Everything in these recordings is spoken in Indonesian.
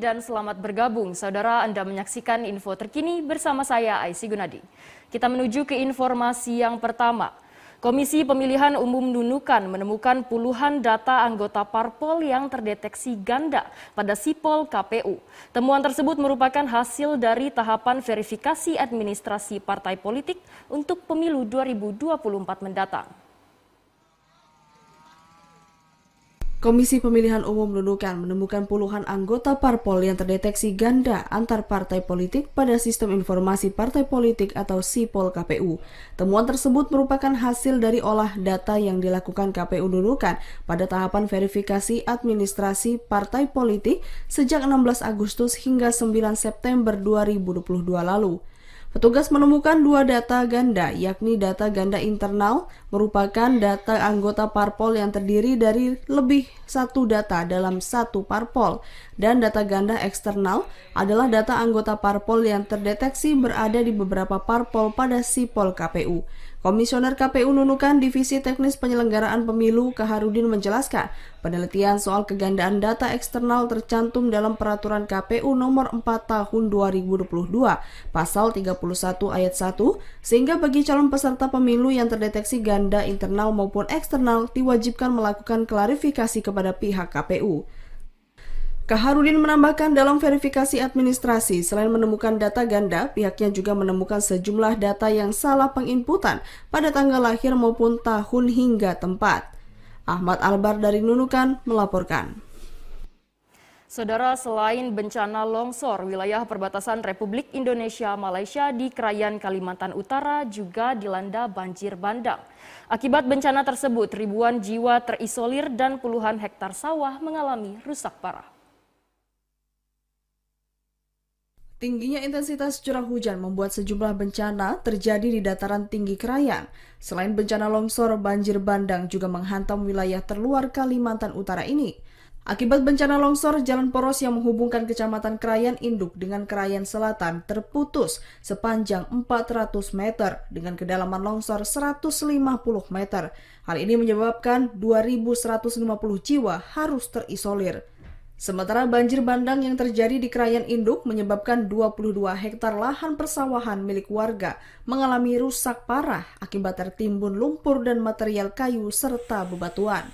dan selamat bergabung. Saudara, Anda menyaksikan info terkini bersama saya, Aisy Gunadi. Kita menuju ke informasi yang pertama. Komisi Pemilihan Umum Nunukan menemukan puluhan data anggota parpol yang terdeteksi ganda pada sipol KPU. Temuan tersebut merupakan hasil dari tahapan verifikasi administrasi partai politik untuk pemilu 2024 mendatang. Komisi Pemilihan Umum Nunukan menemukan puluhan anggota parpol yang terdeteksi ganda antar partai politik pada sistem informasi partai politik atau SIPOL KPU. Temuan tersebut merupakan hasil dari olah data yang dilakukan KPU Nunukan pada tahapan verifikasi administrasi partai politik sejak 16 Agustus hingga 9 September 2022 lalu. Petugas menemukan dua data ganda, yakni data ganda internal merupakan data anggota parpol yang terdiri dari lebih satu data dalam satu parpol, dan data ganda eksternal adalah data anggota parpol yang terdeteksi berada di beberapa parpol pada sipol KPU. Komisioner KPU Nunukan Divisi Teknis Penyelenggaraan Pemilu Kaharudin menjelaskan, penelitian soal kegandaan data eksternal tercantum dalam peraturan KPU nomor 4 tahun 2022 pasal 31 ayat 1 sehingga bagi calon peserta pemilu yang terdeteksi ganda internal maupun eksternal diwajibkan melakukan klarifikasi kepada pihak KPU. Kaharudin menambahkan dalam verifikasi administrasi, selain menemukan data ganda, pihaknya juga menemukan sejumlah data yang salah penginputan pada tanggal lahir maupun tahun hingga tempat. Ahmad Albar dari Nunukan melaporkan. Saudara, selain bencana longsor, wilayah perbatasan Republik Indonesia Malaysia di Krayan Kalimantan Utara juga dilanda banjir bandang. Akibat bencana tersebut, ribuan jiwa terisolir dan puluhan hektar sawah mengalami rusak parah. Tingginya intensitas curah hujan membuat sejumlah bencana terjadi di dataran tinggi Krayan. Selain bencana longsor, banjir bandang juga menghantam wilayah terluar Kalimantan Utara ini. Akibat bencana longsor, jalan poros yang menghubungkan Kecamatan Krayan Induk dengan Krayan Selatan terputus sepanjang 400 meter dengan kedalaman longsor 150 meter. Hal ini menyebabkan 2.150 jiwa harus terisolir. Sementara banjir bandang yang terjadi di Krayan Induk menyebabkan 22 hektar lahan persawahan milik warga mengalami rusak parah akibat tertimbun lumpur dan material kayu serta bebatuan.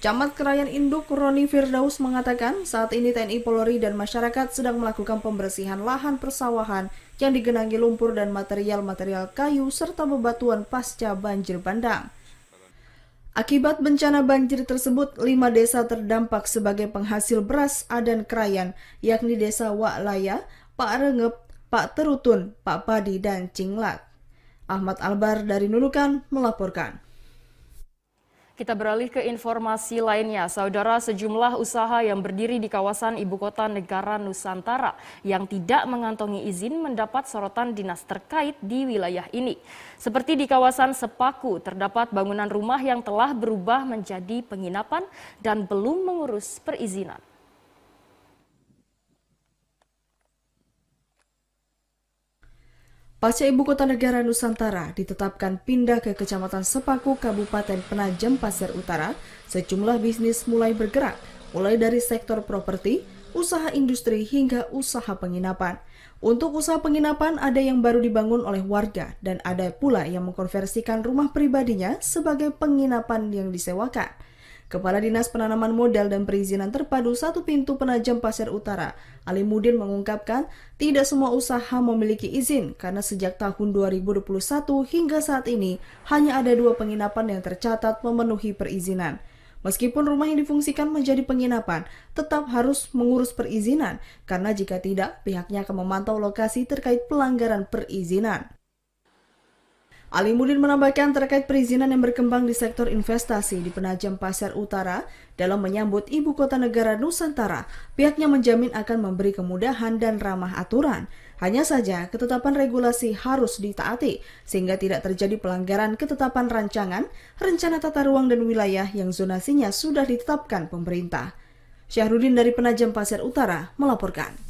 Camat Krayan Induk Roni Firdaus mengatakan saat ini TNI Polri dan masyarakat sedang melakukan pembersihan lahan persawahan yang digenangi lumpur dan material-material kayu serta bebatuan pasca banjir bandang. Akibat bencana banjir tersebut, lima desa terdampak sebagai penghasil beras adan krayan, yakni desa Waklaya, Pak Rengep, Pak Terutun, Pak Padi, dan Cinglat. Ahmad Albar dari Nunukan melaporkan. Kita beralih ke informasi lainnya. Saudara, sejumlah usaha yang berdiri di kawasan ibu kota negara Nusantara yang tidak mengantongi izin mendapat sorotan dinas terkait di wilayah ini. Seperti di kawasan Sepaku, terdapat bangunan rumah yang telah berubah menjadi penginapan dan belum mengurus perizinan. Pasca ibu kota negara Nusantara ditetapkan pindah ke Kecamatan Sepaku, Kabupaten Penajam Pasir Utara, sejumlah bisnis mulai bergerak, mulai dari sektor properti, usaha industri hingga usaha penginapan. Untuk usaha penginapan ada yang baru dibangun oleh warga dan ada pula yang mengkonversikan rumah pribadinya sebagai penginapan yang disewakan. Kepala Dinas Penanaman Modal dan Perizinan Terpadu Satu Pintu Penajam Pasir Utara, Ali Mudin mengungkapkan, tidak semua usaha memiliki izin karena sejak tahun 2021 hingga saat ini hanya ada dua penginapan yang tercatat memenuhi perizinan. Meskipun rumah yang difungsikan menjadi penginapan, tetap harus mengurus perizinan, karena jika tidak, pihaknya akan memantau lokasi terkait pelanggaran perizinan. Ali Mudin menambahkan terkait perizinan yang berkembang di sektor investasi di penajam Pasir utara dalam menyambut ibu kota negara Nusantara, pihaknya menjamin akan memberi kemudahan dan ramah aturan. Hanya saja, ketetapan regulasi harus ditaati sehingga tidak terjadi pelanggaran ketetapan rancangan, rencana tata ruang dan wilayah yang zonasinya sudah ditetapkan pemerintah. Syahrudin dari Penajam Pasir Utara melaporkan.